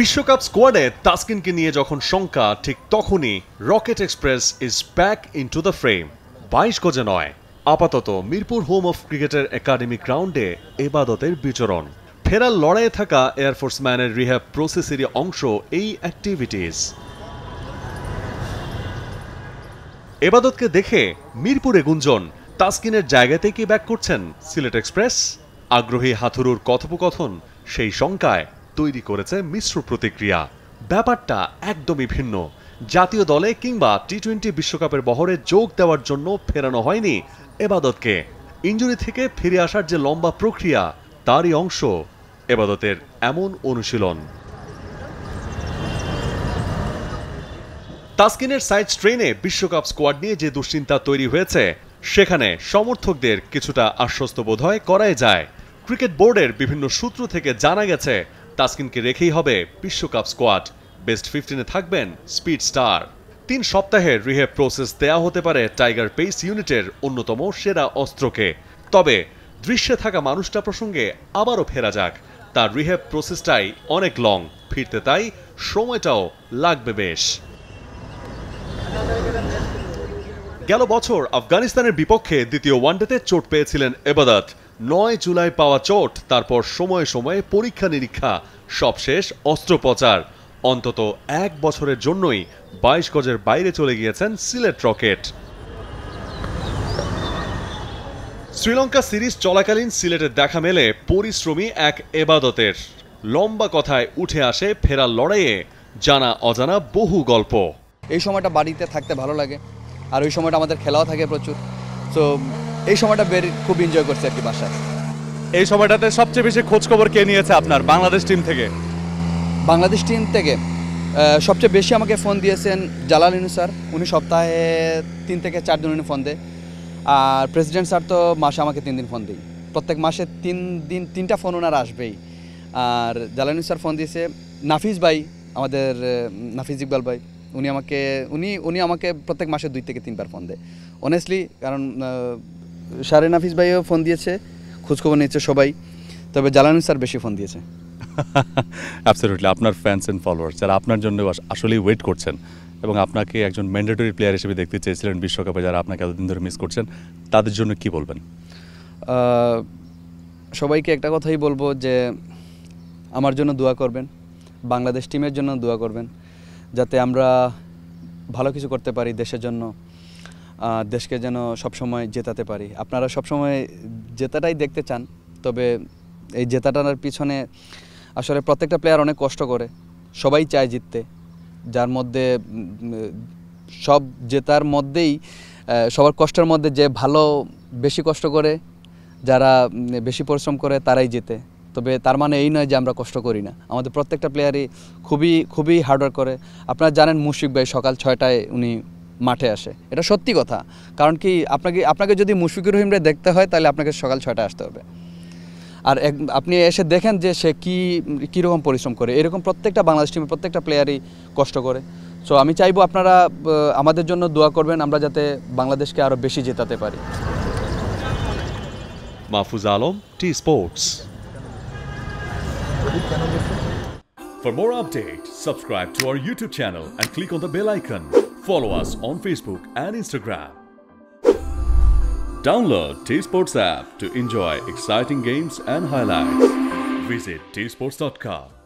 বিশ্বকাপ স্কোয়াডে তাসকিনকে নিয়ে যখন শঙ্কা ঠিক তখনই rocket express is back in to the frame বাইশ গজে নয় আপাতত মিরপুর হোম অফ ক্রিকেটের একাডেমি গ্রাউন্ডে এবাদতের বিচরণ ফেরার লড়াইয়ে থাকা ম্যানের রিহ্যাব প্রসেসেরই অংশ এই অ্যাক্টিভিটিস এবাদতকে দেখে মিরপুরে গুঞ্জন তাসকিনের জায়গাতে কি ব্যাক করছেন সিলেট এক্সপ্রেস আগ্রহী হাথুরুর কথোপকথন সেই শঙ্কায় তৈরি করেছে মিশ্র প্রতিক্রিয়া ব্যাপারটা একদমই ভিন্ন জাতীয় দলে কিংবা টি টোয়েন্টি বিশ্বকাপের বহরে যোগ দেওয়ার জন্য ফেরানো হয়নি এবাদতকে ইঞ্জুরি থেকে ফিরে আসার যে লম্বা প্রক্রিয়া তারই অংশ এবাদতের এমন অনুশীলন তাস্কিনের সাইড স্ট্রেনে বিশ্বকাপ স্কোয়াড নিয়ে যে দুশ্চিন্তা তৈরি হয়েছে সেখানে সমর্থকদের কিছুটা আশ্বস্ত বোধ হয় করাই যায় ক্রিকেট বোর্ডের বিভিন্ন সূত্র থেকে জানা গেছে তাসকিনকে রেখেই হবে বিশ্বকাপ স্কোয়াড বেস্ট ফিফটিনে থাকবেন স্পিড স্টার তিন সপ্তাহের রিহেব প্রসেস দেয়া হতে পারে টাইগার পেস ইউনিটের অন্যতম সেরা অস্ত্রকে তবে দৃশ্যে থাকা মানুষটা প্রসঙ্গে আবারও ফেরা যাক তার রিহেব প্রসেসটাই অনেক লং ফিরতে তাই সময়টাও লাগবে বেশ গেল বছর আফগানিস্তানের বিপক্ষে দ্বিতীয় ওয়ানডেতে চোট পেয়েছিলেন এবাদাত নয় জুলাই পাওয়া চোট তারপর সময়ে সময়ে পরীক্ষা নিরীক্ষা সবশেষ অস্ত্রোপচার অন্তত এক বছরের জন্যই বাইশ গজের বাইরে চলে গিয়েছেন সিলেট রকেট শ্রীলঙ্কা সিরিজ চলাকালীন সিলেটের দেখা মেলে পরিশ্রমী এক এবাদতের লম্বা কথায় উঠে আসে ফেরার লড়াইয়ে জানা অজানা বহু গল্প এই সময়টা বাড়িতে থাকতে ভালো লাগে আর ওই সময়টা আমাদের খেলাও থাকে প্রচুর তো এই সময়টা বের খুব এনজয় করছে আর কি বাসায় এই সময়টাতে সবচেয়ে বেশি খোঁজখবর কে নিয়েছে আপনার বাংলাদেশ টিম থেকে বাংলাদেশ টিম থেকে সবচেয়ে বেশি আমাকে ফোন দিয়েছেন জালাল ইনু স্যার উনি সপ্তাহে তিন থেকে চার দিন উনি ফোন দেয় আর প্রেসিডেন্ট স্যার তো মাসে আমাকে তিন দিন ফোন দিই প্রত্যেক মাসে তিন দিন তিনটা ফোন ওনার আসবেই আর জালাল স্যার ফোন দিয়েছে নাফিজ ভাই আমাদের নাফিজ ইকবাল ভাই উনি আমাকে উনি উনি আমাকে প্রত্যেক মাসে দুই থেকে তিনবার ফোন দেয় অনেস্টলি কারণ সারে নাফিস ভাইও ফোন দিয়েছে খোঁজখবর নিয়েছে সবাই তবে জালানি স্যার বেশি ফোন দিয়েছে অ্যাবসলিউটলি আপনার ফ্যান্স অ্যান্ড ফলোয়ার্স যারা আপনার জন্য আসলেই ওয়েট করছেন এবং আপনাকে একজন ম্যান্ডেটরি প্লেয়ার হিসেবে দেখতে চেয়েছিলেন বিশ্বকাপে যারা আপনাকে এতদিন ধরে মিস করছেন তাদের জন্য কি বলবেন সবাইকে একটা কথাই বলবো যে আমার জন্য দোয়া করবেন বাংলাদেশ টিমের জন্য দোয়া করবেন যাতে আমরা ভালো কিছু করতে পারি দেশের জন্য দেশকে যেন সবসময় জেতাতে পারি আপনারা সবসময় জেতাটাই দেখতে চান তবে এই জেতাটার পিছনে আসলে প্রত্যেকটা প্লেয়ার অনেক কষ্ট করে সবাই চায় জিততে যার মধ্যে সব জেতার মধ্যেই সবার কষ্টের মধ্যে যে ভালো বেশি কষ্ট করে যারা বেশি পরিশ্রম করে তারাই জেতে তবে তার মানে এই নয় যে আমরা কষ্ট করি না আমাদের প্রত্যেকটা প্লেয়ারই খুবই খুবই হার্ডওয়ার্ক করে আপনারা জানেন মুশিক ভাই সকাল ছয়টায় উনি মাঠে আসে এটা সত্যি কথা কারণ কি আপনাকে আপনাকে যদি মুশফিকুর রহিমরে দেখতে হয় তাহলে আপনাকে সকাল ছয়টা আসতে হবে আর এক আপনি এসে দেখেন যে সে কী কীরকম পরিশ্রম করে এরকম প্রত্যেকটা বাংলাদেশ টিমের প্রত্যেকটা প্লেয়ারই কষ্ট করে সো আমি চাইবো আপনারা আমাদের জন্য দোয়া করবেন আমরা যাতে বাংলাদেশকে আরও বেশি জেতাতে পারি Mahfuz Alam T Sports For more updates, subscribe to our YouTube channel and click on the bell icon. Follow us on Facebook and Instagram. Download T Sports app to enjoy exciting games and highlights. Visit tsports.com.